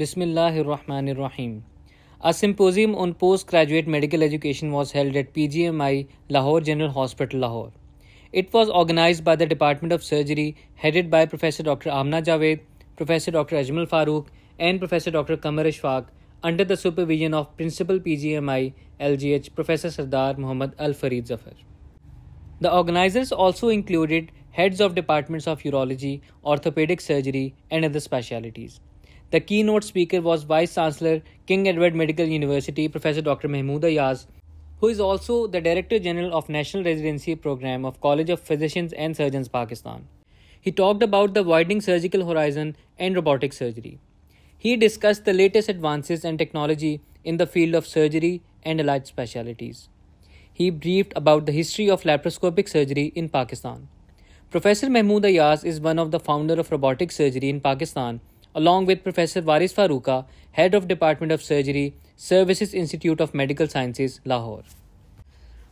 Bismillahirrahmanirrahim. A symposium on postgraduate medical education was held at PGMI Lahore General Hospital, Lahore. It was organized by the Department of Surgery, headed by Professor Dr. Amna Javed, Professor Dr. Ajmal Farooq, and Professor Dr. Kamar Ishfaq, under the supervision of Principal PGMI LGH Professor Sardar Muhammad Al Farid Zafar. The organizers also included heads of departments of urology, orthopedic surgery, and other specialities. The keynote speaker was Vice Chancellor King Edward Medical University Professor Dr. Mahmood Ayaz, who is also the Director General of National Residency Program of College of Physicians and Surgeons Pakistan. He talked about the widening surgical horizon and robotic surgery. He discussed the latest advances and technology in the field of surgery and allied specialties. He briefed about the history of laparoscopic surgery in Pakistan. Professor Mahmood Ayaz is one of the founder of robotic surgery in Pakistan along with Professor Waris Faruka, Head of Department of Surgery, Services Institute of Medical Sciences, Lahore.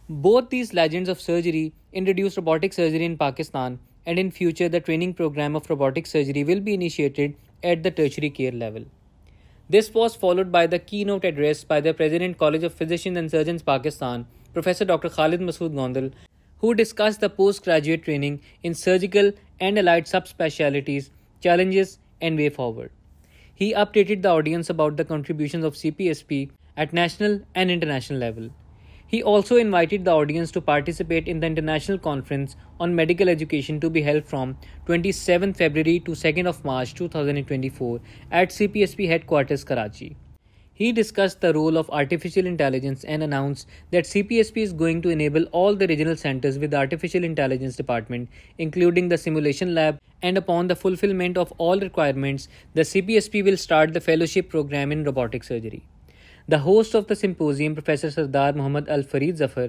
Both these legends of surgery introduced robotic surgery in Pakistan, and in future the training program of robotic surgery will be initiated at the tertiary care level. This was followed by the keynote address by the President College of Physicians and Surgeons Pakistan, Professor Dr. Khalid Masood Gondal, who discussed the postgraduate training in surgical and allied subspecialties, challenges and way forward. He updated the audience about the contributions of CPSP at national and international level. He also invited the audience to participate in the International Conference on Medical Education to be held from 27 February to 2nd of March 2024 at CPSP headquarters Karachi. He discussed the role of artificial intelligence and announced that CPSP is going to enable all the regional centers with the artificial intelligence department including the simulation lab and upon the fulfillment of all requirements, the CPSP will start the fellowship program in robotic surgery. The host of the symposium, Professor Sardar Muhammad Al Farid Zafar,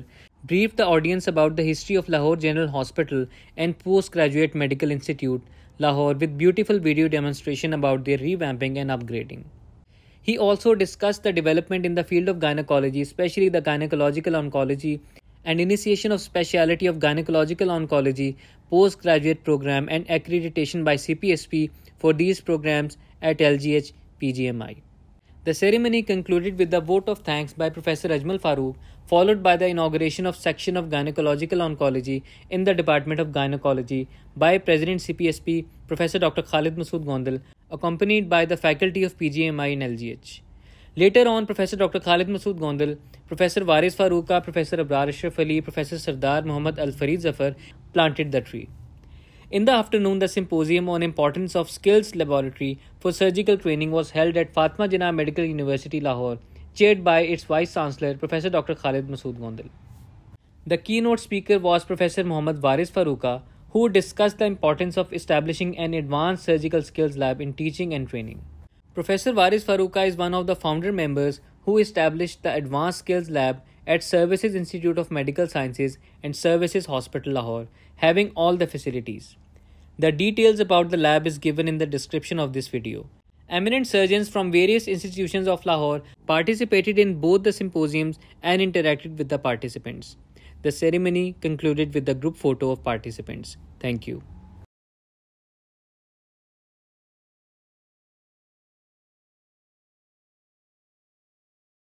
briefed the audience about the history of Lahore General Hospital and Postgraduate Medical Institute, Lahore, with beautiful video demonstration about their revamping and upgrading. He also discussed the development in the field of gynecology, especially the gynecological oncology and initiation of specialty of gynecological oncology postgraduate program and accreditation by CPSP for these programs at LGH PGMI. The ceremony concluded with the vote of thanks by Professor Ajmal Farooq, followed by the inauguration of section of gynecological oncology in the Department of Gynecology by President CPSP Professor Dr. Khalid Masood Gondal, accompanied by the faculty of PGMI and LGH. Later on, Professor Dr. Khalid Masood Gondal, Professor Waris Farooqa, Professor Abrar Ashraf Ali, Professor Sardar Muhammad Al Farid Zafar planted the tree. In the afternoon, the symposium on importance of skills laboratory for surgical training was held at Fatma Jinnah Medical University, Lahore, chaired by its Vice Chancellor, Professor Dr. Khalid Masood Gondal. The keynote speaker was Professor Muhammad Waris Farooqa, who discussed the importance of establishing an advanced surgical skills lab in teaching and training. Professor Waris Faruka is one of the founder members who established the Advanced Skills Lab at Services Institute of Medical Sciences and Services Hospital Lahore, having all the facilities. The details about the lab is given in the description of this video. Eminent surgeons from various institutions of Lahore participated in both the symposiums and interacted with the participants. The ceremony concluded with the group photo of participants. Thank you.